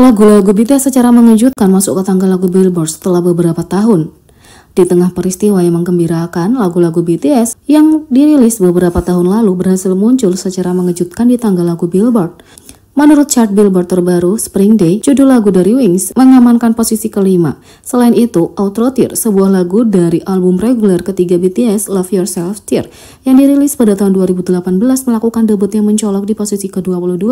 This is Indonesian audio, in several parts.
Lagu-lagu BTS secara mengejutkan masuk ke tangga lagu Billboard setelah beberapa tahun. Di tengah peristiwa yang menggembirakan, lagu-lagu BTS yang dirilis beberapa tahun lalu berhasil muncul secara mengejutkan di tangga lagu Billboard. Menurut chart Billboard terbaru, Spring Day, judul lagu dari Wings mengamankan posisi kelima. Selain itu, Outro Tear, sebuah lagu dari album reguler ketiga BTS, Love Yourself Tear, yang dirilis pada tahun 2018 melakukan debutnya mencolok di posisi ke-22.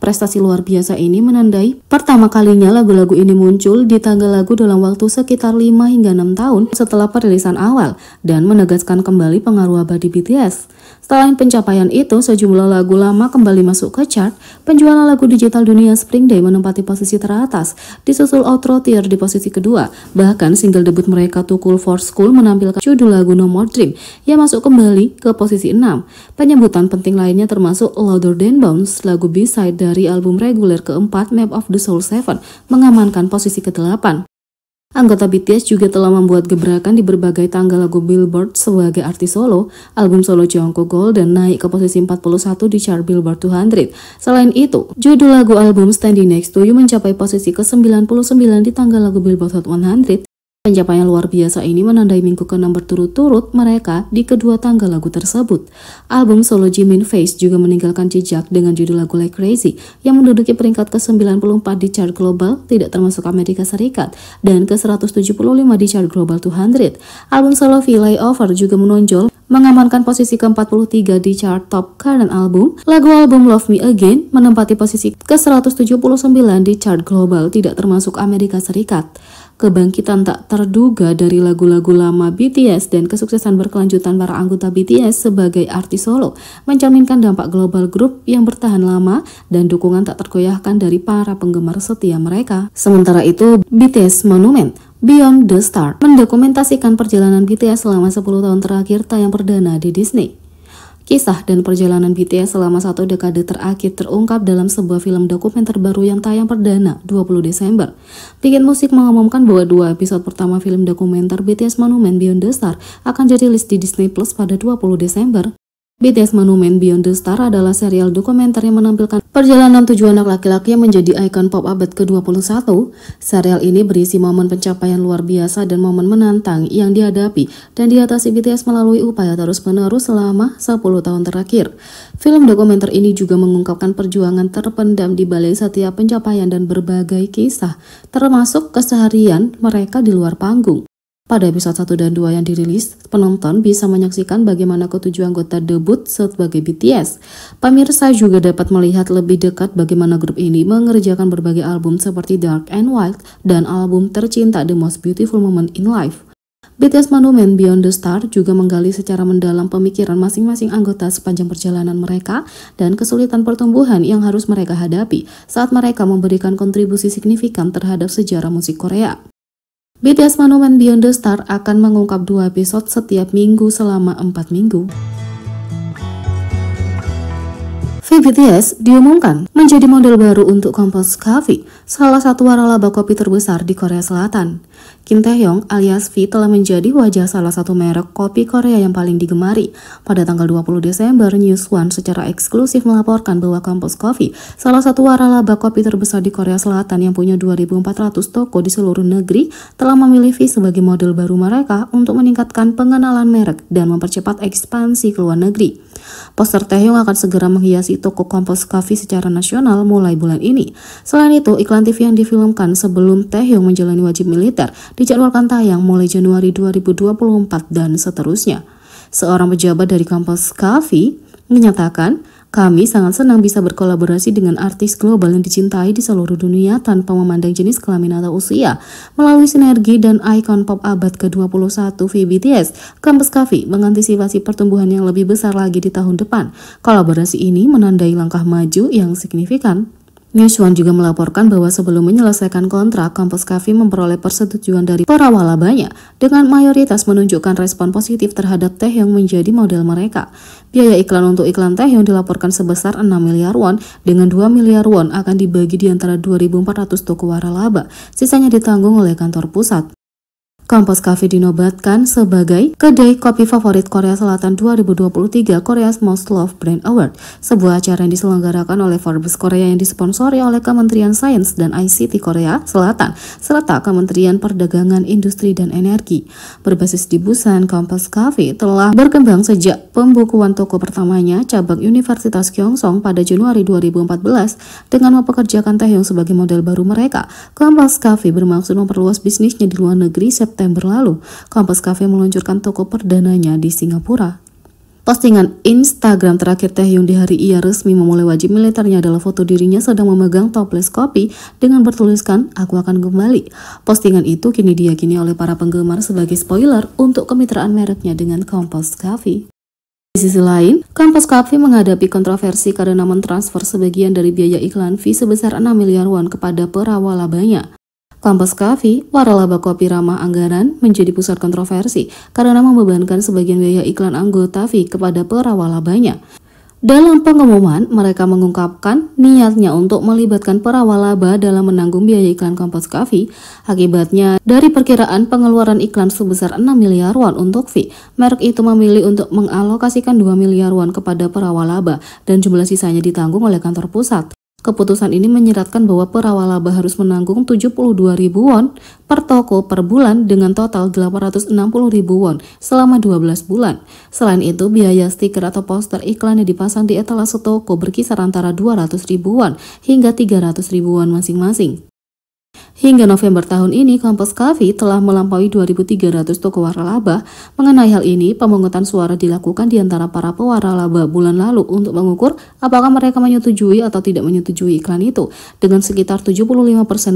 Prestasi luar biasa ini menandai pertama kalinya lagu-lagu ini muncul di tangga lagu dalam waktu sekitar 5 hingga 6 tahun setelah perilisan awal dan menegaskan kembali pengaruh abadi BTS. Selain pencapaian itu, sejumlah lagu lama kembali masuk ke chart, penjual Kala lagu digital dunia Spring Day menempati posisi teratas, disusul Outro Tier di posisi kedua. Bahkan single debut mereka Too Cool for School menampilkan judul lagu No More Dream yang masuk kembali ke posisi enam. Penyebutan penting lainnya termasuk Louder Than Bounce, lagu B-side dari album reguler keempat Map of the Soul 7, mengamankan posisi ke-8. Anggota BTS juga telah membuat gebrakan di berbagai tangga lagu Billboard sebagai artis solo, album solo Jungkook Gold dan naik ke posisi 41 di chart Billboard 200. Selain itu, judul lagu album Standing Next to You mencapai posisi ke-99 di tangga lagu Billboard Hot 100 Pencapaian luar biasa ini menandai minggu ke-6 berturut-turut mereka di kedua tangga lagu tersebut. Album solo Jimin Face juga meninggalkan jejak dengan judul lagu Like Crazy yang menduduki peringkat ke-94 di chart global tidak termasuk Amerika Serikat dan ke-175 di chart global 200. Album solo V Over juga menonjol mengamankan posisi ke-43 di chart top current album. Lagu album Love Me Again menempati posisi ke-179 di chart global tidak termasuk Amerika Serikat kebangkitan tak terduga dari lagu-lagu lama BTS dan kesuksesan berkelanjutan para anggota BTS sebagai artis solo mencerminkan dampak global grup yang bertahan lama dan dukungan tak terkoyahkan dari para penggemar setia mereka. Sementara itu, BTS Monument Beyond the Star mendokumentasikan perjalanan BTS selama 10 tahun terakhir tayang perdana di Disney. Kisah dan perjalanan BTS selama satu dekade terakhir terungkap dalam sebuah film dokumenter baru yang tayang perdana 20 Desember. Bikin Musik mengumumkan bahwa dua episode pertama film dokumenter BTS Monument Beyond the Star akan jadi list di Disney Plus pada 20 Desember. BTS Monument Beyond the Star adalah serial dokumenter yang menampilkan perjalanan tujuh anak laki-laki yang menjadi ikon pop abad ke-21. Serial ini berisi momen pencapaian luar biasa dan momen menantang yang dihadapi dan diatasi BTS melalui upaya terus-menerus selama 10 tahun terakhir. Film dokumenter ini juga mengungkapkan perjuangan terpendam di balik setiap pencapaian dan berbagai kisah, termasuk keseharian mereka di luar panggung. Pada episode 1 dan 2 yang dirilis, penonton bisa menyaksikan bagaimana ketujuh anggota debut sebagai BTS. Pemirsa juga dapat melihat lebih dekat bagaimana grup ini mengerjakan berbagai album seperti Dark and Wild dan album tercinta The Most Beautiful Moment in Life. BTS Monument Beyond the Star juga menggali secara mendalam pemikiran masing-masing anggota sepanjang perjalanan mereka dan kesulitan pertumbuhan yang harus mereka hadapi saat mereka memberikan kontribusi signifikan terhadap sejarah musik Korea. BTS Monument Beyond the Star akan mengungkap dua episode setiap minggu selama empat minggu. VBTS diumumkan menjadi model baru untuk Compose Coffee, salah satu waralaba kopi terbesar di Korea Selatan. Kim Taehyung alias V telah menjadi wajah salah satu merek kopi Korea yang paling digemari. Pada tanggal 20 Desember, News One secara eksklusif melaporkan bahwa Compose Coffee, salah satu waralaba kopi terbesar di Korea Selatan yang punya 2.400 toko di seluruh negeri, telah memilih V sebagai model baru mereka untuk meningkatkan pengenalan merek dan mempercepat ekspansi ke luar negeri. Poster Taehyung akan segera menghiasi toko Kompos Cafe secara nasional mulai bulan ini. Selain itu, iklan TV yang difilmkan sebelum Taehyung menjalani wajib militer dijadwalkan tayang mulai Januari 2024 dan seterusnya. Seorang pejabat dari kampus Kavi menyatakan, kami sangat senang bisa berkolaborasi dengan artis global yang dicintai di seluruh dunia tanpa memandang jenis kelamin atau usia. Melalui sinergi dan ikon pop abad ke-21 VBTS, Kampus Cafe mengantisipasi pertumbuhan yang lebih besar lagi di tahun depan. Kolaborasi ini menandai langkah maju yang signifikan One juga melaporkan bahwa sebelum menyelesaikan kontrak, kampus Kavi memperoleh persetujuan dari para walabanya dengan mayoritas menunjukkan respon positif terhadap teh yang menjadi model mereka. Biaya iklan untuk iklan teh yang dilaporkan sebesar 6 miliar won dengan 2 miliar won akan dibagi di antara 2.400 toko waralaba, sisanya ditanggung oleh kantor pusat. Kampus Cafe dinobatkan sebagai kedai kopi favorit Korea Selatan 2023 Korea's Most Loved Brand Award, sebuah acara yang diselenggarakan oleh Forbes Korea yang disponsori oleh Kementerian Sains dan ICT Korea Selatan, serta Kementerian Perdagangan, Industri, dan Energi. Berbasis di Busan, Kampus Cafe telah berkembang sejak pembukuan toko pertamanya cabang Universitas Gyeongsong pada Januari 2014 dengan mempekerjakan Taehyung sebagai model baru mereka. Kampus Cafe bermaksud memperluas bisnisnya di luar negeri September lalu, Kompas Cafe meluncurkan toko perdananya di Singapura. Postingan Instagram terakhir Taehyung di hari ia resmi memulai wajib militernya adalah foto dirinya sedang memegang toples kopi dengan bertuliskan aku akan kembali. Postingan itu kini diyakini oleh para penggemar sebagai spoiler untuk kemitraan mereknya dengan Kompas Coffee. Di sisi lain, Kampus Coffee menghadapi kontroversi karena mentransfer sebagian dari biaya iklan fee sebesar 6 miliar won kepada perawal labanya. Kampus Kavi, waralaba kopi ramah anggaran menjadi pusat kontroversi karena membebankan sebagian biaya iklan anggota V kepada perawalabanya. Dalam pengumuman, mereka mengungkapkan niatnya untuk melibatkan perawal laba dalam menanggung biaya iklan kampus Kavi. Akibatnya, dari perkiraan pengeluaran iklan sebesar 6 miliar won untuk V, merek itu memilih untuk mengalokasikan 2 miliar won kepada perawal laba dan jumlah sisanya ditanggung oleh kantor pusat. Keputusan ini menyeratkan bahwa laba harus menanggung 72.000 won per toko per bulan dengan total 860.000 won selama 12 bulan. Selain itu, biaya stiker atau poster iklan yang dipasang di etalase toko berkisar antara 200.000 won hingga 300.000 won masing-masing. Hingga November tahun ini, Kompas Kavi telah melampaui 2.300 toko waralaba. Mengenai hal ini, pemungutan suara dilakukan di antara para pewaralaba bulan lalu untuk mengukur apakah mereka menyetujui atau tidak menyetujui iklan itu, dengan sekitar 75%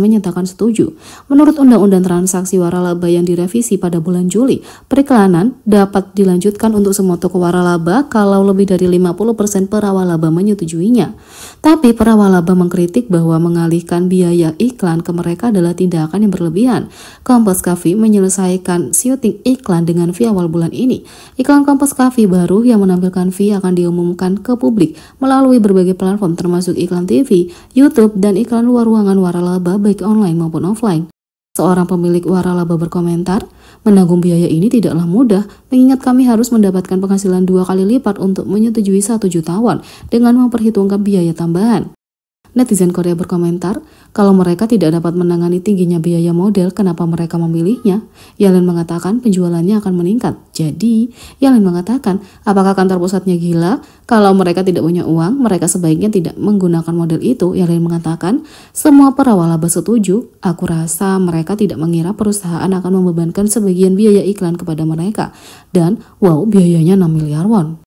menyatakan setuju. Menurut Undang-Undang Transaksi Waralaba yang direvisi pada bulan Juli, periklanan dapat dilanjutkan untuk semua toko waralaba kalau lebih dari 50% perawalaba menyetujuinya. Tapi perawalaba mengkritik bahwa mengalihkan biaya iklan ke mereka adalah tindakan yang berlebihan. Kompas Kavi menyelesaikan syuting iklan dengan V awal bulan ini. Iklan Kompas Kavi baru yang menampilkan V akan diumumkan ke publik melalui berbagai platform termasuk iklan TV, YouTube, dan iklan luar ruangan waralaba baik online maupun offline. Seorang pemilik waralaba berkomentar, menanggung biaya ini tidaklah mudah, mengingat kami harus mendapatkan penghasilan dua kali lipat untuk menyetujui satu jutawan dengan memperhitungkan biaya tambahan. Netizen Korea berkomentar, kalau mereka tidak dapat menangani tingginya biaya model, kenapa mereka memilihnya? Yalen mengatakan penjualannya akan meningkat. Jadi, Yalen mengatakan, apakah kantor pusatnya gila? Kalau mereka tidak punya uang, mereka sebaiknya tidak menggunakan model itu. Yalen mengatakan, semua perawala bersetuju. Aku rasa mereka tidak mengira perusahaan akan membebankan sebagian biaya iklan kepada mereka. Dan, wow, biayanya 6 miliar won.